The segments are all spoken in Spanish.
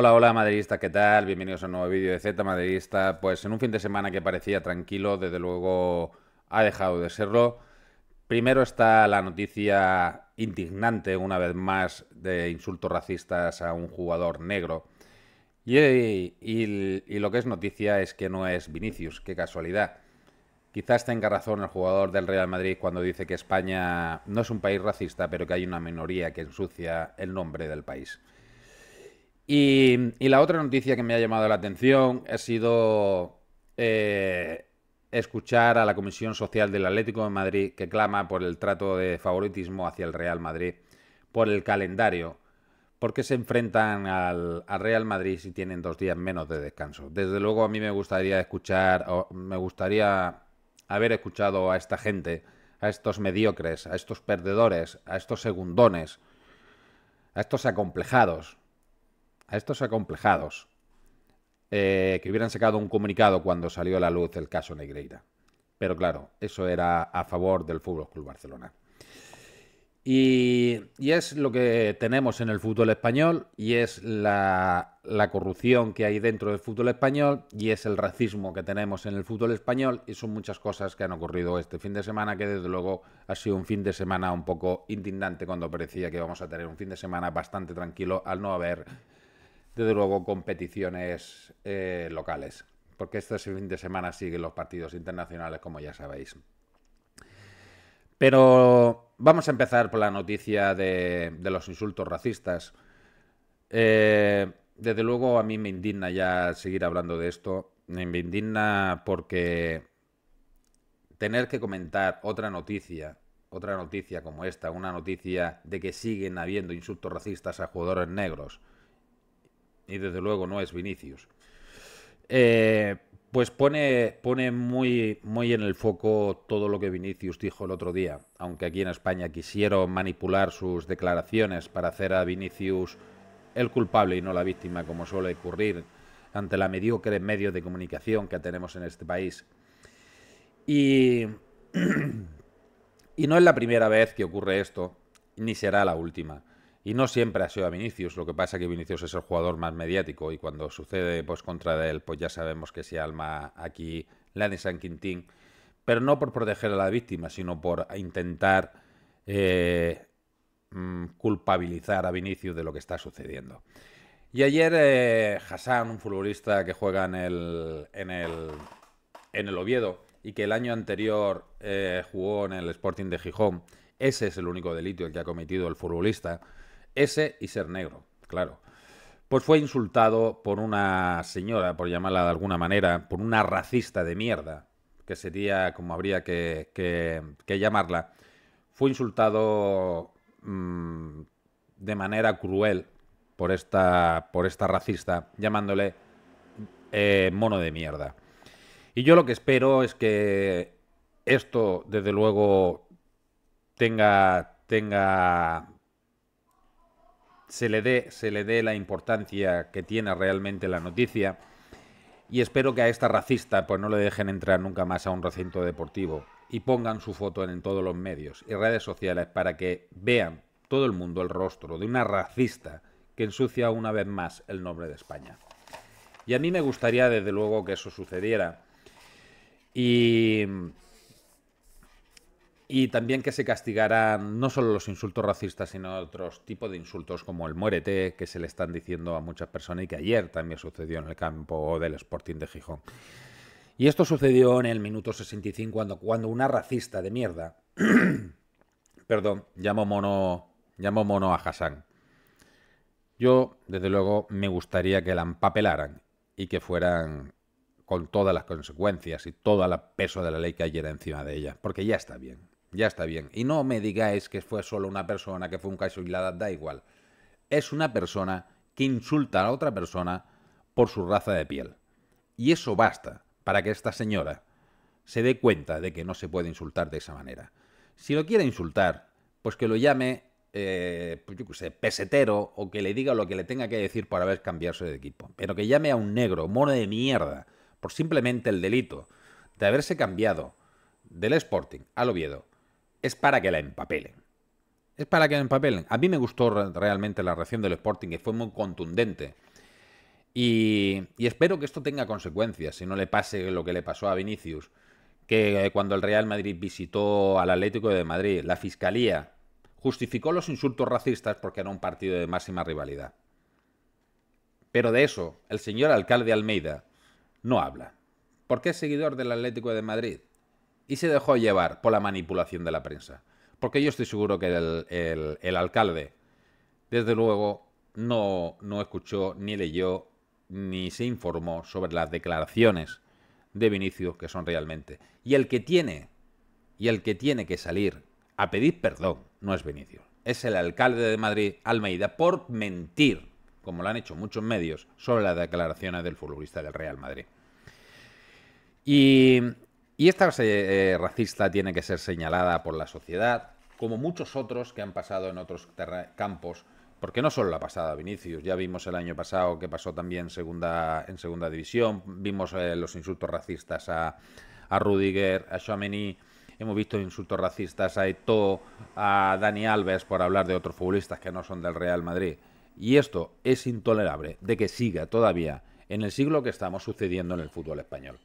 Hola, hola madridista, ¿qué tal? Bienvenidos a un nuevo vídeo de Z Madridista. Pues en un fin de semana que parecía tranquilo, desde luego ha dejado de serlo. Primero está la noticia indignante, una vez más, de insultos racistas a un jugador negro. Y, y lo que es noticia es que no es Vinicius, qué casualidad. Quizás tenga razón el jugador del Real Madrid cuando dice que España no es un país racista, pero que hay una minoría que ensucia el nombre del país. Y, la otra noticia que me ha llamado la atención ha sido eh, escuchar a la Comisión Social del Atlético de Madrid que clama por el trato de favoritismo hacia el Real Madrid, por el calendario, porque se enfrentan al, Real Madrid si tienen dos días menos de descanso. Desde luego a mí me gustaría escuchar, o me gustaría haber escuchado a esta gente, a estos mediocres, a estos perdedores, a estos segundones, a estos acomplejados a estos acomplejados eh, que hubieran sacado un comunicado cuando salió a la luz el caso Negreira. Pero claro, eso era a favor del Fútbol Club Barcelona. Y, es lo que tenemos en el fútbol español, y es la, corrupción que hay dentro del fútbol español, y es el racismo que tenemos en el fútbol español, y son muchas cosas que han ocurrido este fin de semana, que desde luego ha sido un fin de semana un poco indignante cuando parecía que íbamos a tener un fin de semana bastante tranquilo al no haber desde luego competiciones eh, locales, porque este fin de semana siguen los partidos internacionales, como ya sabéis. Pero vamos a empezar por la noticia de, los insultos racistas. Eh, desde luego a mí me indigna ya seguir hablando de esto. Me indigna porque tener que comentar otra noticia, otra noticia como esta, una noticia de que siguen habiendo insultos racistas a jugadores negros, y desde luego no es Vinicius, eh, pues pone, pone muy, muy en el foco todo lo que Vinicius dijo el otro día, aunque aquí en España quisieron manipular sus declaraciones para hacer a Vinicius el culpable y no la víctima, como suele ocurrir ante la mediocre medio de comunicación que tenemos en este país. y no es la primera vez que ocurre esto, ni será la última. Y no siempre ha sido a Vinicius, lo que pasa es que Vinicius es el jugador más mediático y cuando sucede pues contra él, pues ya sabemos que se alma aquí la San Quintín, pero no por proteger a la víctima, sino por intentar eh, mm, culpabilizar a Vinicius de lo que está sucediendo. Y ayer eh, Hassan, un futbolista que juega en el, en el, en el Oviedo y que el año anterior eh, jugó en el Sporting de Gijón, ese es el único delito que ha cometido el futbolista ese y ser negro, claro. Pues fue insultado por una señora, por llamarla de alguna manera, por una racista de mierda, que sería como habría que, llamarla. Fue insultado mm, de manera cruel por esta, por esta racista, llamándole eh, mono de mierda. Y yo lo que espero es que esto, desde luego, tenga, tenga se le dé, se le dé la importancia que tiene realmente la noticia. Y espero que a esta racista pues no le dejen entrar nunca más a un recinto deportivo y pongan su foto en, en todos los medios y redes sociales para que vean todo el mundo el rostro de una racista que ensucia una vez más el nombre de España. Y a mí me gustaría desde luego que eso sucediera. Y y también que se castigaran no solo los insultos racistas, sino otros tipos de insultos como el muérete, que se le están diciendo a muchas personas y que ayer también sucedió en el campo del Sporting de Gijón. Y esto sucedió en el minuto 65 cuando, cuando una racista de mierda, perdón, llamó mono, mono a Hassan. Yo, desde luego, me gustaría que la empapelaran y que fueran con todas las consecuencias y todo el peso de la ley que hay encima de ella, porque ya está bien. Ya está bien. Y no me digáis que fue solo una persona, que fue un caso aislado, da igual. Es una persona que insulta a otra persona por su raza de piel. Y eso basta para que esta señora se dé cuenta de que no se puede insultar de esa manera. Si lo quiere insultar, pues que lo llame, eh, pues yo qué sé, pesetero o que le diga lo que le tenga que decir para haber cambiarse de equipo. Pero que llame a un negro, mono de mierda, por simplemente el delito de haberse cambiado del Sporting al Oviedo es para que la empapelen. Es para que la empapelen. A mí me gustó realmente la reacción del Sporting, que fue muy contundente. Y, y espero que esto tenga consecuencias, si no le pase lo que le pasó a Vinicius, que eh, cuando el Real Madrid visitó al Atlético de Madrid, la Fiscalía justificó los insultos racistas porque era un partido de máxima rivalidad. Pero de eso, el señor alcalde Almeida no habla, porque es seguidor del Atlético de Madrid y se dejó llevar por la manipulación de la prensa. Porque yo estoy seguro que el, alcalde, desde luego, no, no escuchó, ni leyó, ni se informó sobre las declaraciones de Vinicius que son realmente. Y el que tiene, y el que tiene que salir a pedir perdón no es Vinicius, es el alcalde de Madrid, Almeida, por mentir, como lo han hecho muchos medios, sobre las declaraciones del futbolista del Real Madrid. Y y esta eh, racista tiene que ser señalada por la sociedad, como muchos otros que han pasado en otros campos, porque no solo la pasada, Vinicius, ya vimos el año pasado que pasó también en segunda, en segunda división, vimos eh, los insultos racistas a, Rudiger, a Chamení, hemos visto insultos racistas a Eto, a Dani Alves, por hablar de otros futbolistas que no son del Real Madrid. Y esto es intolerable de que siga todavía en el siglo que estamos sucediendo en el fútbol español.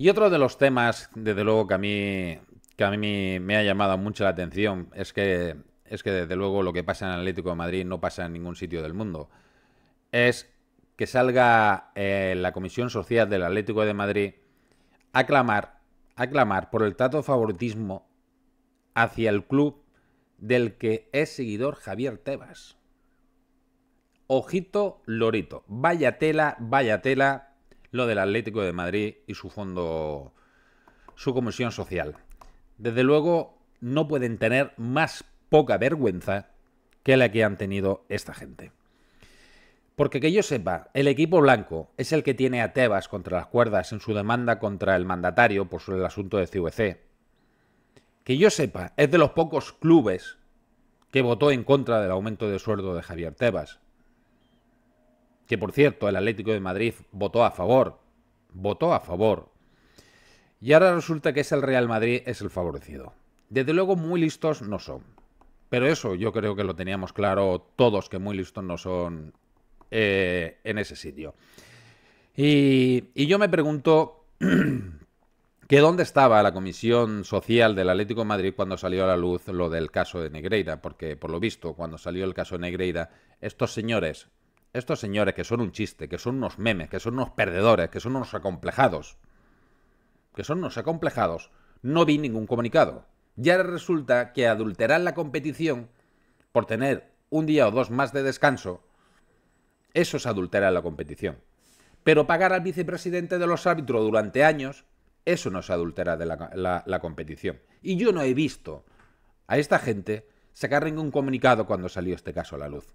Y otro de los temas, desde luego, que a mí, que a mí me ha llamado mucho la atención es que, es que, desde luego, lo que pasa en el Atlético de Madrid no pasa en ningún sitio del mundo. Es que salga eh, la Comisión Social del Atlético de Madrid a clamar, a por el trato favoritismo hacia el club del que es seguidor Javier Tebas. Ojito Lorito. Vaya tela, vaya tela lo del Atlético de Madrid y su fondo, su comisión social. Desde luego, no pueden tener más poca vergüenza que la que han tenido esta gente. Porque que yo sepa, el equipo blanco es el que tiene a Tebas contra las cuerdas en su demanda contra el mandatario por el asunto de CVC. Que yo sepa, es de los pocos clubes que votó en contra del aumento de sueldo de Javier Tebas que por cierto el Atlético de Madrid votó a favor, votó a favor. Y ahora resulta que es el Real Madrid es el favorecido. Desde luego muy listos no son. Pero eso yo creo que lo teníamos claro todos, que muy listos no son eh, en ese sitio. Y, y yo me pregunto que dónde estaba la comisión social del Atlético de Madrid cuando salió a la luz lo del caso de Negreira, porque por lo visto cuando salió el caso de Negreira, estos señores estos señores que son un chiste, que son unos memes, que son unos perdedores, que son unos acomplejados, que son unos acomplejados, no vi ningún comunicado. Ya resulta que adulterar la competición por tener un día o dos más de descanso, eso es adulterar la competición. Pero pagar al vicepresidente de los árbitros durante años, eso no es adulterar de la, la competición. Y yo no he visto a esta gente sacar ningún comunicado cuando salió este caso a la luz.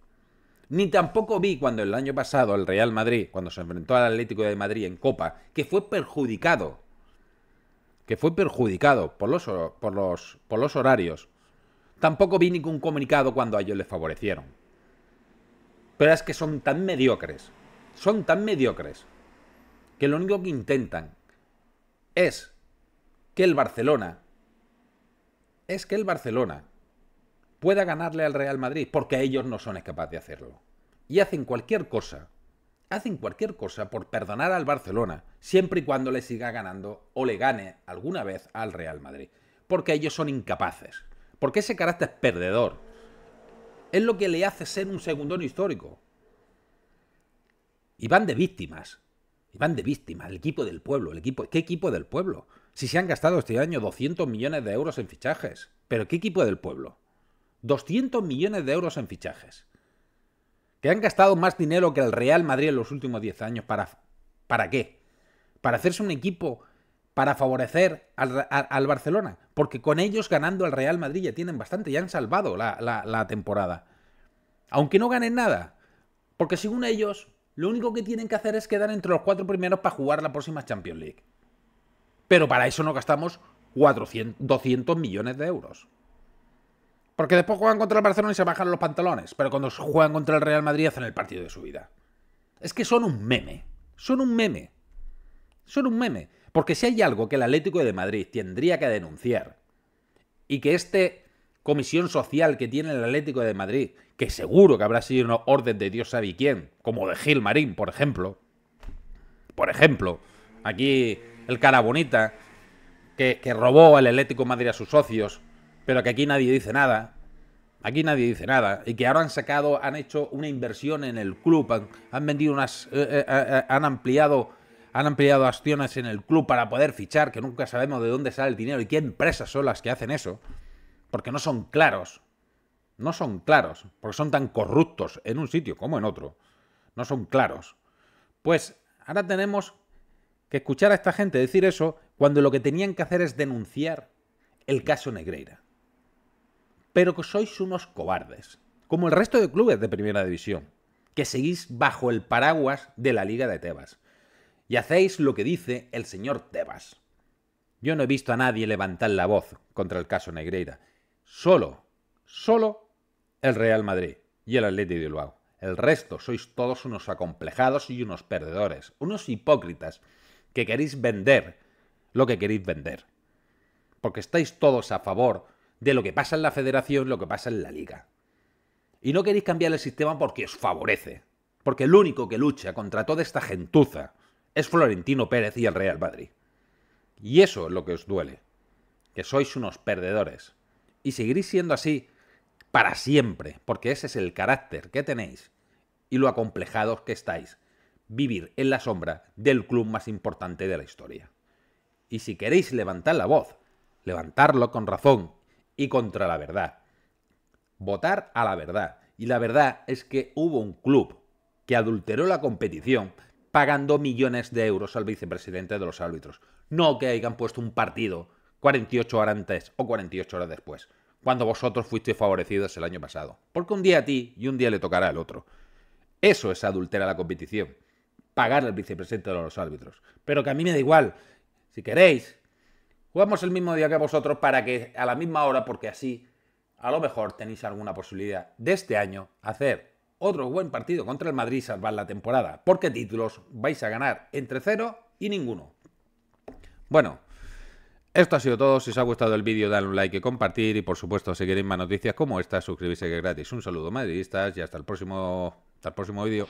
Ni tampoco vi cuando el año pasado el Real Madrid, cuando se enfrentó al Atlético de Madrid en Copa, que fue perjudicado. Que fue perjudicado por los, por los, por los horarios. Tampoco vi ningún comunicado cuando a ellos les favorecieron. Pero es que son tan mediocres. Son tan mediocres. Que lo único que intentan es que el Barcelona. Es que el Barcelona pueda ganarle al Real Madrid, porque ellos no son capaces de hacerlo. Y hacen cualquier cosa, hacen cualquier cosa por perdonar al Barcelona, siempre y cuando le siga ganando o le gane alguna vez al Real Madrid, porque ellos son incapaces, porque ese carácter perdedor es lo que le hace ser un segundón histórico. Y van de víctimas, y van de víctimas, el equipo del pueblo, el equipo, ¿qué equipo del pueblo? Si se han gastado este año 200 millones de euros en fichajes, pero ¿qué equipo del pueblo? 200 millones de euros en fichajes. Que han gastado más dinero que el Real Madrid en los últimos 10 años. ¿Para, para qué? Para hacerse un equipo para favorecer al, Barcelona. Porque con ellos ganando al Real Madrid ya tienen bastante, ya han salvado la, temporada. Aunque no ganen nada. Porque según ellos, lo único que tienen que hacer es quedar entre los cuatro primeros para jugar la próxima Champions League. Pero para eso no gastamos 200 millones de euros. Porque después juegan contra el Barcelona y se bajan los pantalones. Pero cuando juegan contra el Real Madrid hacen el partido de su vida. Es que son un meme. Son un meme. Son un meme. Porque si hay algo que el Atlético de Madrid tendría que denunciar y que este comisión social que tiene el Atlético de Madrid, que seguro que habrá sido una orden de Dios sabe quién, como de Gil Marín, por ejemplo. Por ejemplo, aquí el cara bonita que, que robó al Atlético de Madrid a sus socios, pero que aquí nadie dice nada. Aquí nadie dice nada. Y que ahora han sacado, han hecho una inversión en el club. Han, vendido unas. Eh, eh, eh, han ampliado. Han ampliado acciones en el club para poder fichar, que nunca sabemos de dónde sale el dinero y qué empresas son las que hacen eso. Porque no son claros. No son claros. Porque son tan corruptos en un sitio como en otro. No son claros. Pues ahora tenemos que escuchar a esta gente decir eso cuando lo que tenían que hacer es denunciar el caso Negreira pero que sois unos cobardes, como el resto de clubes de primera división, que seguís bajo el paraguas de la Liga de Tebas, y hacéis lo que dice el señor Tebas. Yo no he visto a nadie levantar la voz contra el caso Negreira, solo, solo el Real Madrid y el Atlético de Bilbao. El resto sois todos unos acomplejados y unos perdedores, unos hipócritas que queréis vender lo que queréis vender. Porque estáis todos a favor de lo que pasa en la federación, lo que pasa en la liga. Y no queréis cambiar el sistema porque os favorece. Porque el único que lucha contra toda esta gentuza es Florentino Pérez y el Real Madrid. Y eso es lo que os duele. Que sois unos perdedores. Y seguiréis siendo así para siempre, porque ese es el carácter que tenéis y lo acomplejados que estáis. Vivir en la sombra del club más importante de la historia. Y si queréis levantar la voz, levantarlo con razón y contra la verdad. Votar a la verdad. Y la verdad es que hubo un club que adulteró la competición pagando millones de euros al vicepresidente de los árbitros. No que hayan puesto un partido 48 horas antes o 48 horas después, cuando vosotros fuisteis favorecidos el año pasado. Porque un día a ti y un día le tocará al otro. Eso es adulterar la competición. Pagar al vicepresidente de los árbitros. Pero que a mí me da igual. Si queréis, Jugamos el mismo día que vosotros para que a la misma hora, porque así a lo mejor tenéis alguna posibilidad de este año hacer otro buen partido contra el Madrid y salvar la temporada, porque títulos vais a ganar entre cero y ninguno. Bueno, esto ha sido todo. Si os ha gustado el vídeo, dale un like y compartir. Y por supuesto, si queréis más noticias como esta, suscribirse que es gratis. Un saludo, madridistas, y hasta el próximo, hasta el próximo vídeo.